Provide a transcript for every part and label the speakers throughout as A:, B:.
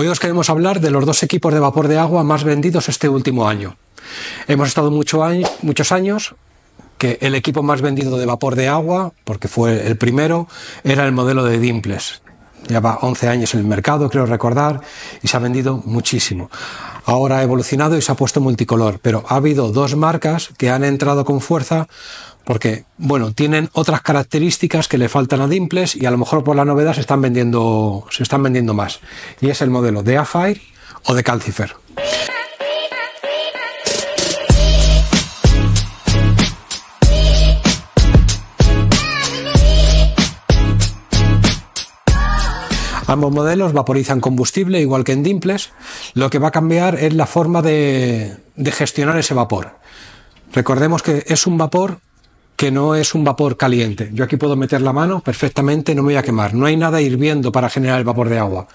A: Hoy os queremos hablar de los dos equipos de vapor de agua más vendidos este último año. Hemos estado mucho muchos años que el equipo más vendido de vapor de agua, porque fue el primero, era el modelo de Dimples. Lleva 11 años en el mercado, creo recordar, y se ha vendido muchísimo. Ahora ha evolucionado y se ha puesto multicolor, pero ha habido dos marcas que han entrado con fuerza porque, bueno, tienen otras características que le faltan a Dimples y a lo mejor por la novedad se están vendiendo, se están vendiendo más. Y es el modelo de Afire o de Calcifer. Ambos modelos vaporizan combustible igual que en Dimples. Lo que va a cambiar es la forma de, gestionar ese vapor. Recordemos que es un vapor que no es un vapor caliente. Yo aquí puedo meter la mano perfectamente, no me voy a quemar. No hay nada hirviendo para generar el vapor de agua.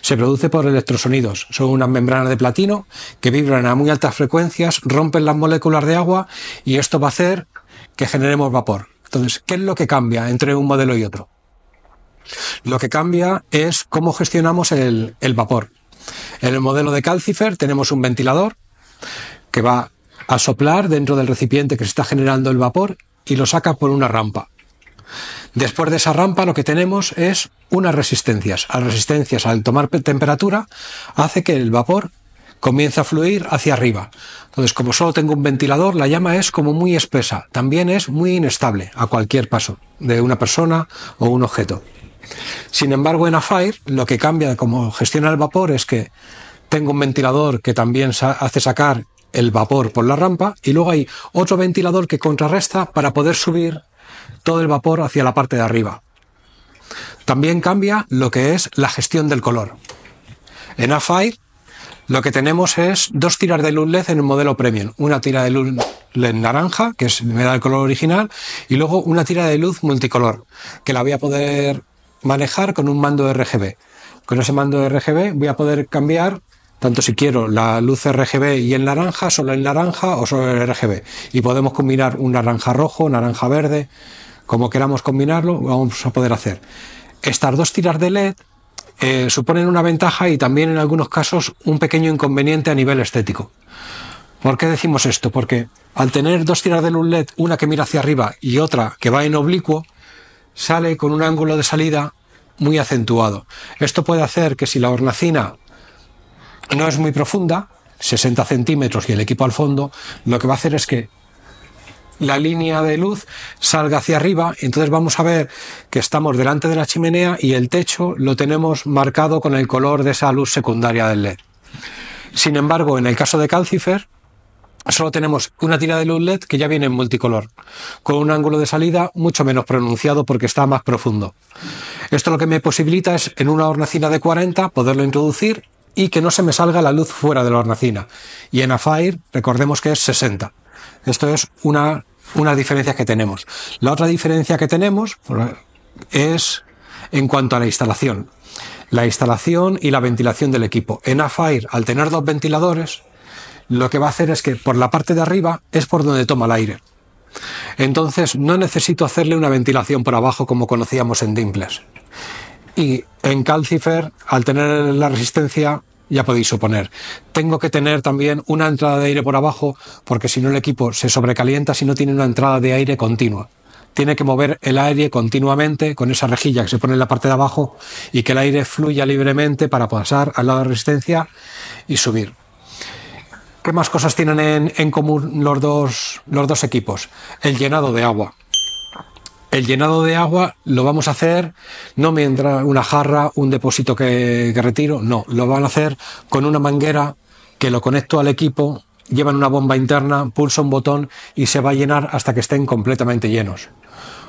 A: Se produce por electrosonidos. Son unas membranas de platino que vibran a muy altas frecuencias, rompen las moléculas de agua y esto va a hacer que generemos vapor. Entonces, ¿qué es lo que cambia entre un modelo y otro? Lo que cambia es cómo gestionamos el, vapor. En el modelo de Calcifer tenemos un ventilador que va a soplar dentro del recipiente que se está generando el vapor y lo saca por una rampa. Después de esa rampa lo que tenemos es unas resistencias. Las resistencias al tomar temperatura hace que el vapor comience a fluir hacia arriba. Entonces, como solo tengo un ventilador, la llama es como muy espesa. También es muy inestable a cualquier paso de una persona o un objeto. Sin embargo, en Afire lo que cambia como gestiona el vapor es que tengo un ventilador que también hace sacar el vapor por la rampa y luego hay otro ventilador que contrarresta para poder subir todo el vapor hacia la parte de arriba. También cambia lo que es la gestión del color. En Afire lo que tenemos es dos tiras de luz LED en un modelo premium. Una tira de luz LED naranja, que es, me da el color original, y luego una tira de luz multicolor, que la voy a poder manejar con un mando RGB. Con ese mando RGB voy a poder cambiar tanto si quiero la luz RGB y en naranja, solo en naranja o solo en RGB. Y podemos combinar un naranja rojo, naranja verde, como queramos combinarlo, vamos a poder hacer. Estas dos tiras de LED eh, suponen una ventaja y también en algunos casos un pequeño inconveniente a nivel estético. ¿Por qué decimos esto? Porque al tener dos tiras de luz LED, una que mira hacia arriba y otra que va en oblicuo, sale con un ángulo de salida muy acentuado. Esto puede hacer que si la hornacina no es muy profunda, 60 centímetros y el equipo al fondo, lo que va a hacer es que la línea de luz salga hacia arriba, entonces vamos a ver que estamos delante de la chimenea y el techo lo tenemos marcado con el color de esa luz secundaria del LED. Sin embargo, en el caso de Calcifer, solo tenemos una tira de luz LED que ya viene en multicolor, con un ángulo de salida mucho menos pronunciado porque está más profundo. Esto lo que me posibilita es en una hornacina de 40 poderlo introducir y que no se me salga la luz fuera de la hornacina. Y en Afire recordemos que es 60. Esto es una, una diferencia que tenemos. La otra diferencia que tenemos es en cuanto a la instalación. La instalación y la ventilación del equipo. En Afire, al tener dos ventiladores, lo que va a hacer es que por la parte de arriba es por donde toma el aire. Entonces no necesito hacerle una ventilación por abajo como conocíamos en Dimples. Y en Calcifer, al tener la resistencia, ya podéis suponer. Tengo que tener también una entrada de aire por abajo porque si no el equipo se sobrecalienta si no tiene una entrada de aire continua. Tiene que mover el aire continuamente con esa rejilla que se pone en la parte de abajo y que el aire fluya libremente para pasar al lado de resistencia y subir. ¿Qué más cosas tienen en, común los dos, los dos equipos? El llenado de agua. El llenado de agua lo vamos a hacer no mientras una jarra, un depósito que, retiro, no, lo van a hacer con una manguera que lo conecto al equipo, llevan una bomba interna, pulso un botón y se va a llenar hasta que estén completamente llenos.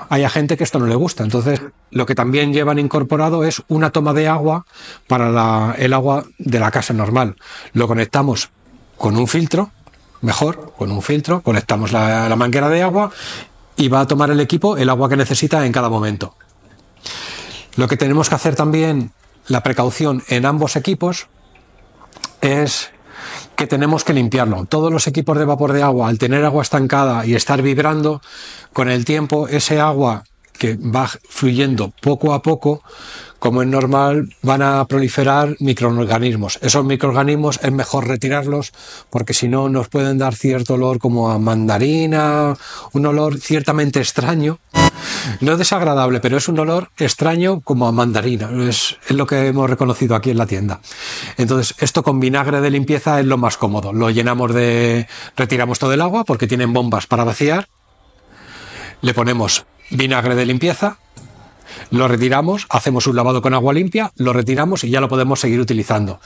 A: Hay gente que esto no le gusta, entonces lo que también llevan incorporado es una toma de agua para el agua de la casa normal. Lo conectamos con un filtro, mejor, con un filtro, conectamos la, manguera de agua y va a tomar el equipo el agua que necesita en cada momento. Lo que tenemos que hacer también, la precaución en ambos equipos, es que tenemos que limpiarlo. Todos los equipos de vapor de agua, al tener agua estancada y estar vibrando, con el tiempo ese agua va fluyendo poco a poco, como es normal, van a proliferar microorganismos. Esos microorganismos es mejor retirarlos porque si no nos pueden dar cierto olor como a mandarina, un olor ciertamente extraño. No desagradable, pero es un olor extraño como a mandarina. es, lo que hemos reconocido aquí en la tienda. Entonces, esto con vinagre de limpieza es lo más cómodo. Lo llenamos de... retiramos todo el agua porque tienen bombas para vaciar. Le ponemos vinagre de limpieza, lo retiramos, hacemos un lavado con agua limpia, lo retiramos y ya lo podemos seguir utilizando.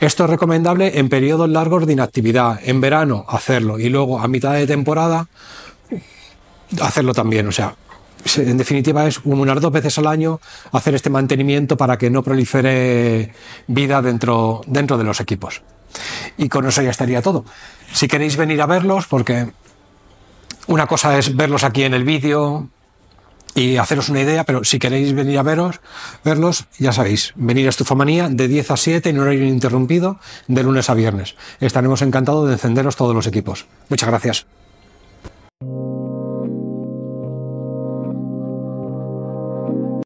A: Esto es recomendable en periodos largos de inactividad, en verano hacerlo y luego a mitad de temporada hacerlo también, o sea, en definitiva es unas dos veces al año hacer este mantenimiento para que no prolifere vida dentro, dentro de los equipos. Y con eso ya estaría todo. Si queréis venir a verlos, porque una cosa es verlos aquí en el vídeo, y haceros una idea, pero si queréis venir a veros, verlos, ya sabéis, venir a Estufomanía de 10 a 7 en horario interrumpido de lunes a viernes. Estaremos encantados de encenderos todos los equipos. Muchas gracias.